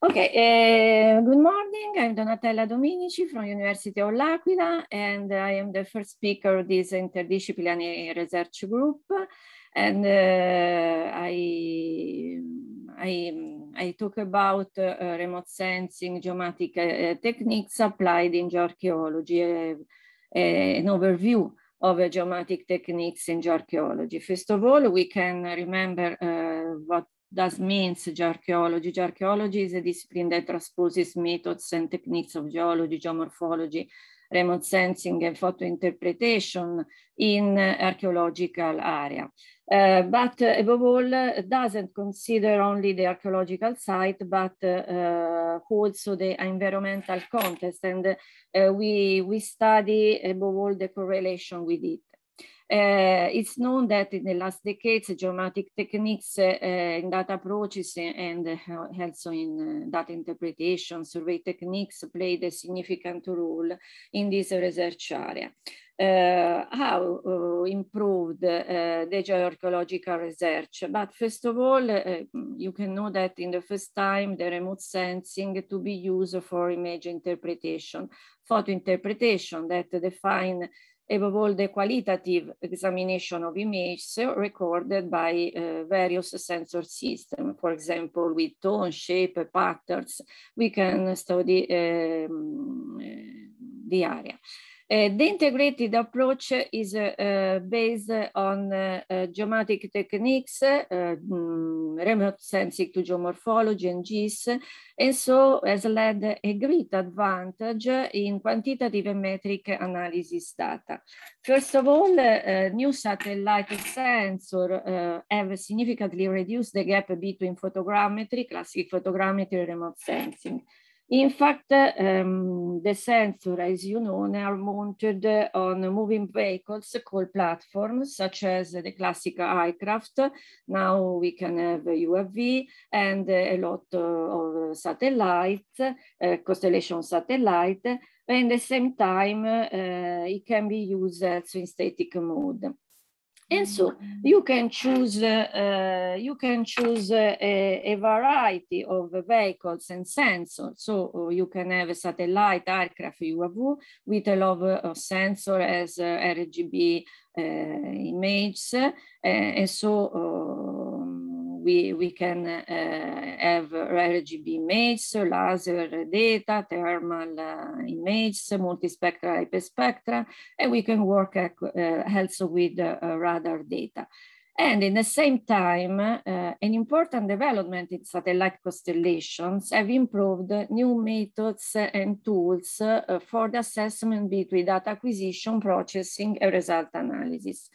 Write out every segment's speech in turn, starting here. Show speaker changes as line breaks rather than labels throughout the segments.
Okay, uh, good morning. I'm Donatella Dominici from University of L'Aquila, and I am the first speaker of this interdisciplinary research group. And uh, I, I, I talk about uh, remote sensing geomatic uh, techniques applied in geoarchaeology, uh, uh, an overview of geomatic techniques in geoarchaeology. First of all, we can remember what that means geoarchaeology. Geoarchaeology is a discipline that transposes methods and techniques of geology, geomorphology, remote sensing and photo interpretation in uh, archaeological area. Uh, but uh, above all, uh, doesn't consider only the archaeological site, but uh, uh, also the environmental context. And uh, we, we study above all the correlation with it. Uh, it's known that in the last decades, geomatic techniques eh, in data approaches and eh, also in data interpretation, survey techniques played a significant role in this research area. Uh, how uh, improved uh, the geoarchaeological research. But first of all, you can know that in the first time, the remote sensing to be used for image interpretation, photo interpretation that define above all the qualitative examination of images recorded by uh, various sensor systems. For example, with tone, shape, patterns, we can study um, the area. Uh, the integrated approach is uh, based on uh, geomatic techniques, mm, remote sensing to geomorphology and GIS, and so has led a great advantage in quantitative and metric analysis data. First of all, new satellite sensors have significantly reduced the gap between photogrammetry, classic photogrammetry, and remote sensing. In fact, um, the sensors as you know, are mounted on moving vehicles called platforms, such as the classic aircraft. Now we can have UAV and a lot eh, of satellites, uh, constellation satellite. And at the same time, uh, it can be used also in static mode. And so you can choose, uh, uh you can choose uh, a, a, variety of vehicles and sensors. So uh, you can have a satellite aircraft UAV with a lot of sensor as RGB images. and so we, we can uh, have RGB images, laser data, thermal uh, images, multispectral IP and we can work uh, also with radar data. And in the same time, uh, an important development in satellite constellations have improved new methods and tools uh, for the assessment between data acquisition, processing, and result analysis.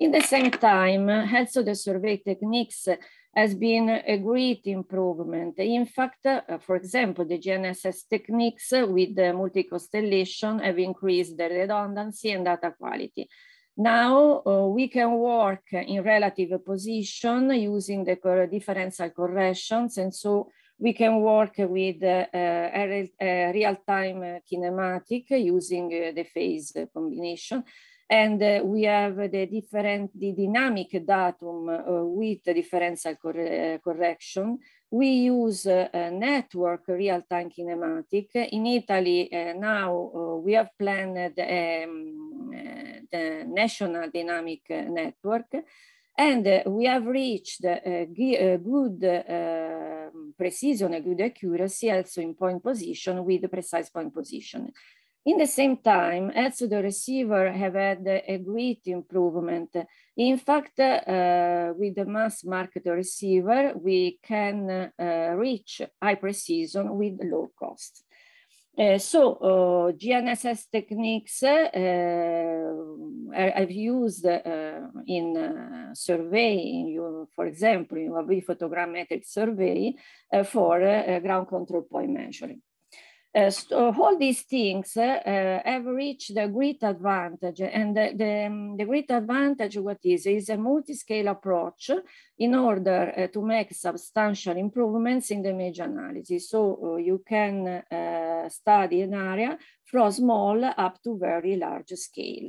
In the same time, also the survey techniques has been a great improvement. In fact, uh, for example, the GNSS techniques with the multi-constellation have increased the redundancy and data quality. Now uh, we can work in relative position using the differential corrections and so we can work with uh, uh, real-time kinematic using uh, the phase combination and uh, we have the different the dynamic datum uh, with the differential cor uh, correction. We use uh, network real-time kinematic. In Italy uh, now uh, we have planned um, the national dynamic network and we have reached good precision, a good accuracy also in point position with precise point position. In the same time, as the receiver have had a great improvement. In fact, uh, with the mass market receiver, we can uh, reach high precision with low cost. Uh, so uh, GNSS techniques uh, uh I've used uh, in uh, surveying, for example, in a photogrammetric survey for ground control point measuring. Uh, so all these things uh, uh, have reached a great advantage. And the, the, the great advantage, what is, is a multi-scale approach in order to make substantial improvements in the image analysis. So you can study an area from small up to very large scale.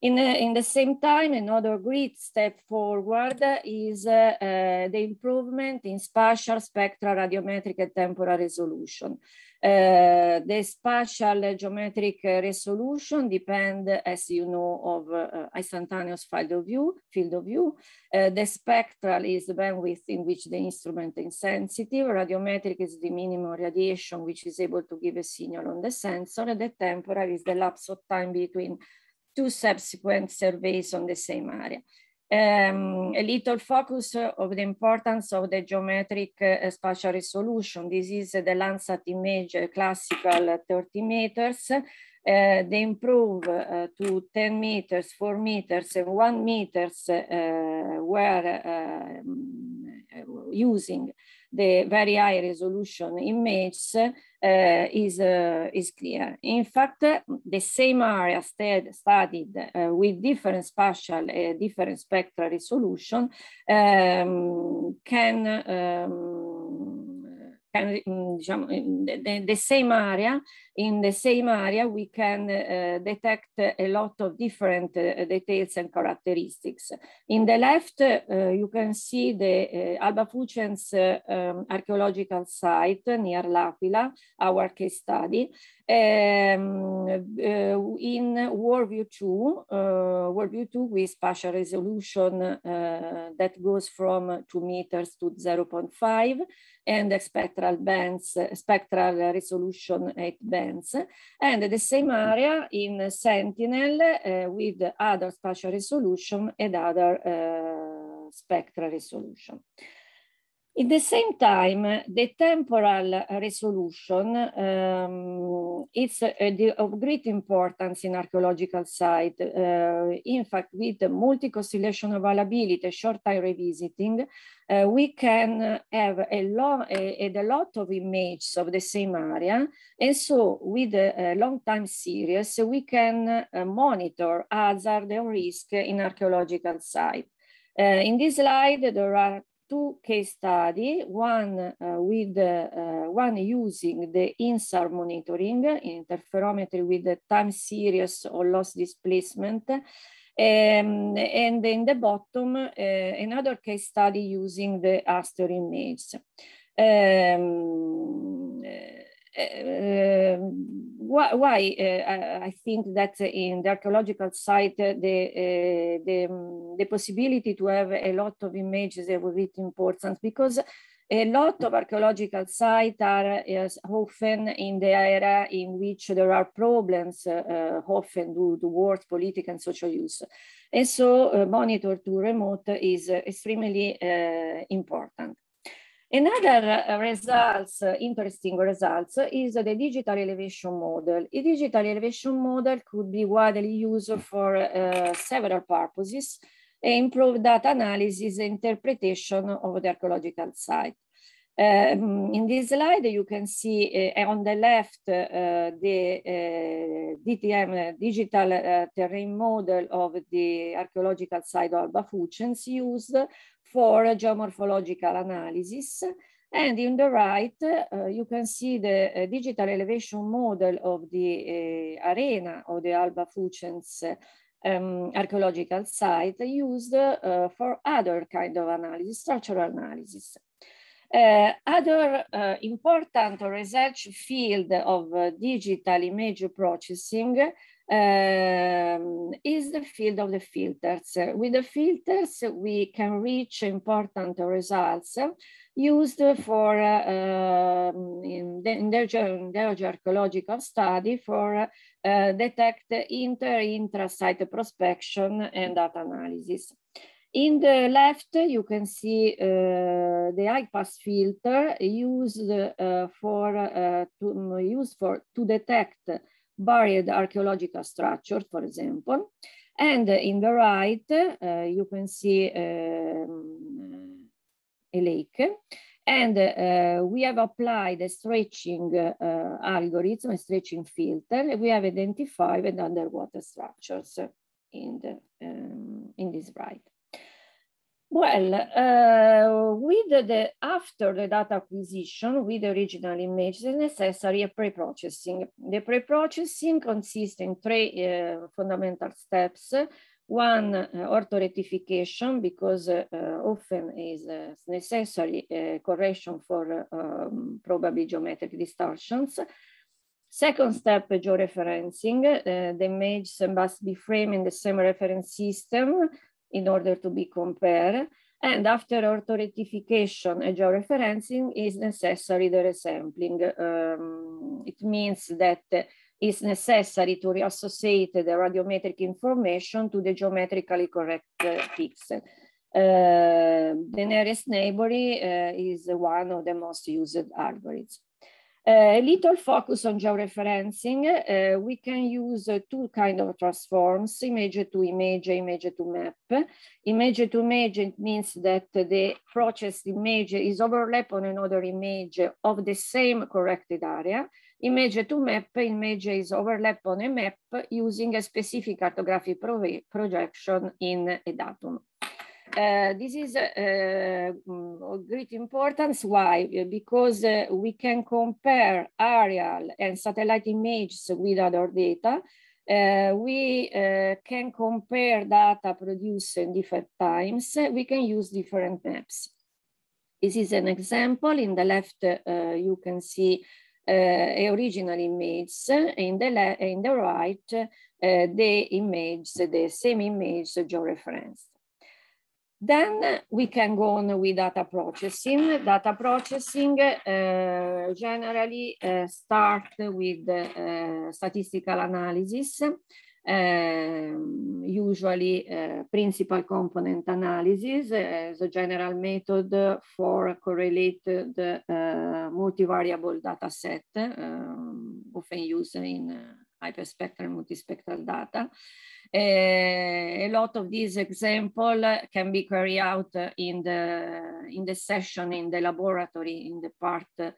In the, in the, same time, another great step forward is uh, uh, the improvement in spatial, spectral, radiometric, and temporal resolution. Eh, the spatial geometric eh, resolution depend, as you know, of uh, eh, instantaneous field of view. Field of view. Uh, the spectral is the bandwidth in which the instrument is sensitive. Radiometric is the minimum radiation which is able to give a signal on the sensor. And the temporal is the lapse of time between two subsequent surveys on the same area um, a little focus of the importance of the geometric uh, spatial resolution. This is uh, the Landsat image, uh, classical 30 meters. Eh, they improve eh, to 10 meters, 4 meters, and 1 meters were using the very high resolution images eh, is, eh, is clear. In fact, the same area st studied eh, with different spatial, different spectral resolution um, can um, diciamo, the, the, same area, in the same area we can uh, detect a lot of different uh, details and characteristics. In the left, uh, you can see the Alba Fucens um, archaeological site near L'Aquila, our case study. Um, in view 2, view 2 with spatial resolution that goes from 2 meters to 0.5, and spectral bands, eh, spectral resolution 8 bands, and the same area in Sentinel uh, with other spatial resolution and other eh, spectral resolution. At the same time, the temporal resolution um, is uh, of great importance in archaeological site. Uh, in fact, with multi-constellation availability, short-time revisiting, uh, we can have a, a, a, lot of images of the same area. And so with a, a long time series, we can uh, monitor hazard and risk in archaeological site. Uh, in this slide, there are two case study, one uh, with uh, one using the INSAR monitoring, interferometry with the time series or loss displacement, um, and in the bottom, uh, another case study using the Astor image. Um, uh, uh why, uh, uh, I think that in the archaeological site, uh, the, uh, the, um, the, possibility to have a lot of images of really important because a lot of archaeological sites are often in the area in which there are problems, often due to wars, political and social use. And so monitor to remote is extremely important. Another results, interesting results, is the digital elevation model. A digital elevation model could be widely used for uh, several purposes, improve data analysis, interpretation of the archaeological site. Um, in this slide, you can see uh, on the left uh, the uh, DTM digital terrain model of the archaeological site of Fuchens used for geomorphological analysis. And in the right, you can see the digital elevation model of the arena of the Alba Fucens um, ehm, archaeological site used for other kind of analysis, structural analysis. Uh, other uh, important research field of uh, digital image processing um, is the field of the filters. With the filters, we can reach important results used for uh, um, in the, in the study for uh, detect inter-intra-site prospection and data analysis. In the left, you can see uh, the high pass filter used uh, for uh, to mm, used for to detect buried archaeological structures, for example. And in the right, uh, you can see um, a lake. And uh, we have applied a stretching uh, algorithm, a stretching filter. We have identified underwater structures in the um, in this right. Well, uh, with the, after the data acquisition with the original image, is necessary a pre-processing. The pre-processing consists in three uh, fundamental steps. One, uh, orthorectification, because uh, often is uh, necessary uh, correction for um, probably geometric distortions. Second step, georeferencing. Uh, the image must be framed in the same reference system in order to be compared. And after authoritification and georeferencing is necessary the resampling. Um, it means that it's necessary to reassociate the radiometric information to the geometrically correct uh, pixel. Uh, the nearest neighbor uh, is one of the most used algorithms. Eh, a little focus on georeferencing. Uh, we can use uh, two kind of transforms, image to image, image to map. Image to image means that the processed image is overlap on another image of the same corrected area. Image to map, image is overlap on a map using a specific cartography pro projection in a datum. Uh, this is uh, uh great importance. Why? Because uh, we can compare aerial and satellite images with other data. Uh, we uh, can compare data produced in different times. We can use different maps. This is an example. In the left, you can see original images. In the, in the right, the image, the same image georeferenced. Then we can go on with data processing. Data processing uh, generally uh, start with uh, statistical analysis, um, usually principal component analysis as a general method for correlated multivariable data set, um, often used in hyperspectral multispectral data. Uh, a lot of these example can be carried out in the in the session in the laboratory in the part uh,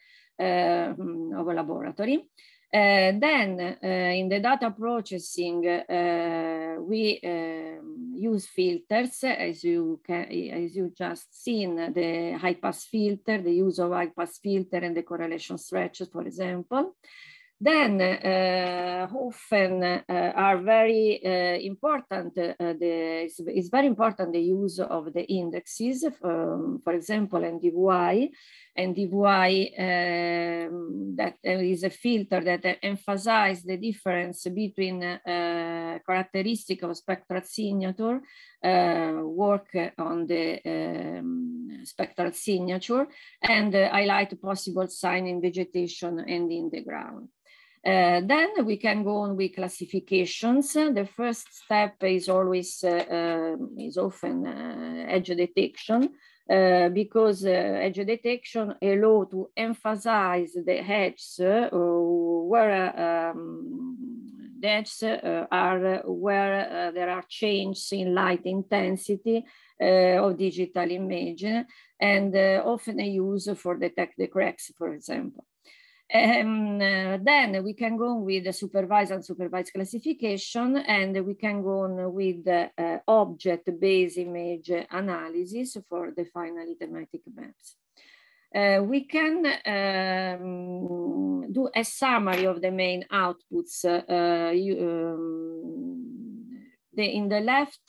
of a laboratory. Uh, then eh, in the data processing, eh, we um, use filters as you can, as you just seen the high pass filter, the use of high pass filter and the correlation stretches, for example. Then uh, often uh, are very uh, important, uh, the, it's, it's, very important the use of the indexes, um, for example, NDVI. NDVI um, that is a filter that emphasizes the difference between uh, characteristic of spectral signature, uh, work on the um, spectral signature, and uh, highlight possible sign in vegetation and in the ground. Uh, then we can go on with classifications. The first step is always uh, um, is often uh, edge detection uh, because uh, edge detection allow to emphasize the edges uh, where um, the edges are where there are changes in light intensity of digital image and often use for detect the cracks, for example. Um, uh, then we can go on with the supervised and supervised classification, and we can go on with the uh, object-based image analysis for the finally thematic maps. Uh, we can um, do a summary of the main outputs. Uh, you, um, the, in the left,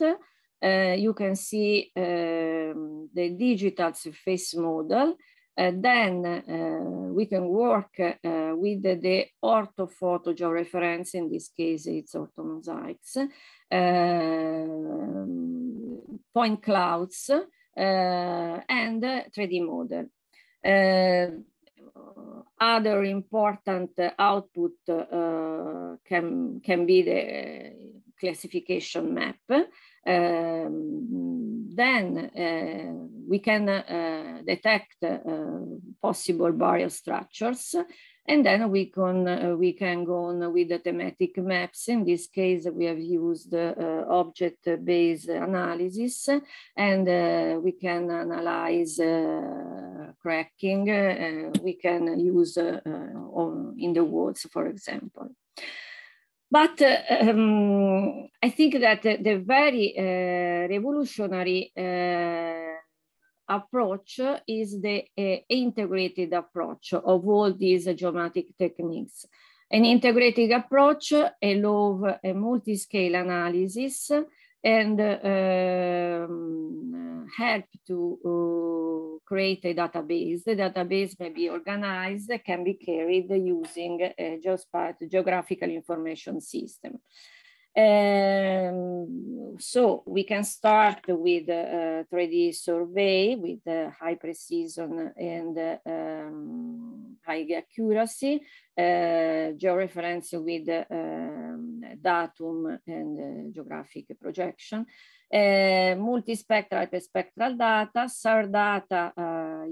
uh, you can see um, the digital surface model, uh, then uh, we can work uh, with the, the orthophoto georeference, in this case it's orthomosaics, um, point clouds, and 3D model other important output uh, can, can be the classification map. Um, then uh, we can uh, detect uh, possible barrier structures and then we can, uh, we can go on with the thematic maps. In this case, we have used uh, object-based analysis, and uh, we can analyze cracking. we can use in the woods, for example. But um, I think that the very uh, revolutionary uh, approach is the uh, integrated approach of all these geomatic techniques. An integrated approach allows a multi-scale analysis and um, help to uh, create a database. The database may be organized, can be carried using just part geographical information system. Um, so we can start with a uh, 3D survey with high precision and um, high accuracy, uh, georeference with um, datum and uh, geographic projection, uh, multispectral hyperspectral data, SAR data uh,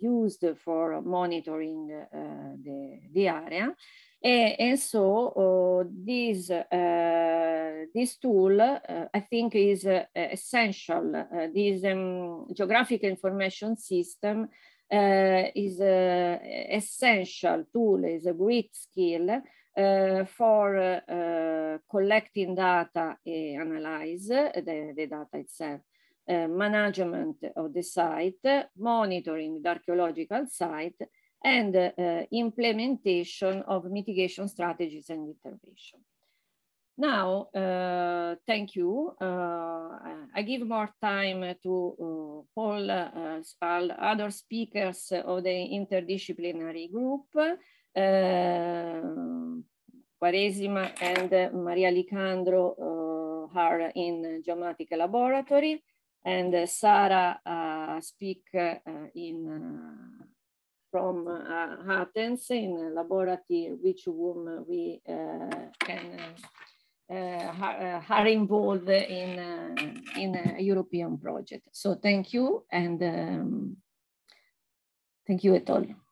used for monitoring uh, the, the area, and, and so this, eh, this tool, eh, I think, is eh, essential. this um, geographic information system is an essential tool, is a great skill uh, for uh, uh, collecting data and analyze the, the, data itself, management of the site, monitoring the archaeological site, and uh, implementation of mitigation strategies and intervention. Now, uh, thank you. Uh, I give more time to uh, uh, all, all, other speakers of the interdisciplinary group, uh, Quaresima and Maria Licandro are in geomatic laboratory, and Sara speak in from uh, Athens in a laboratory which whom we uh, can uh, uh, are involved in, uh, in a European project. So thank you and um, thank you at all.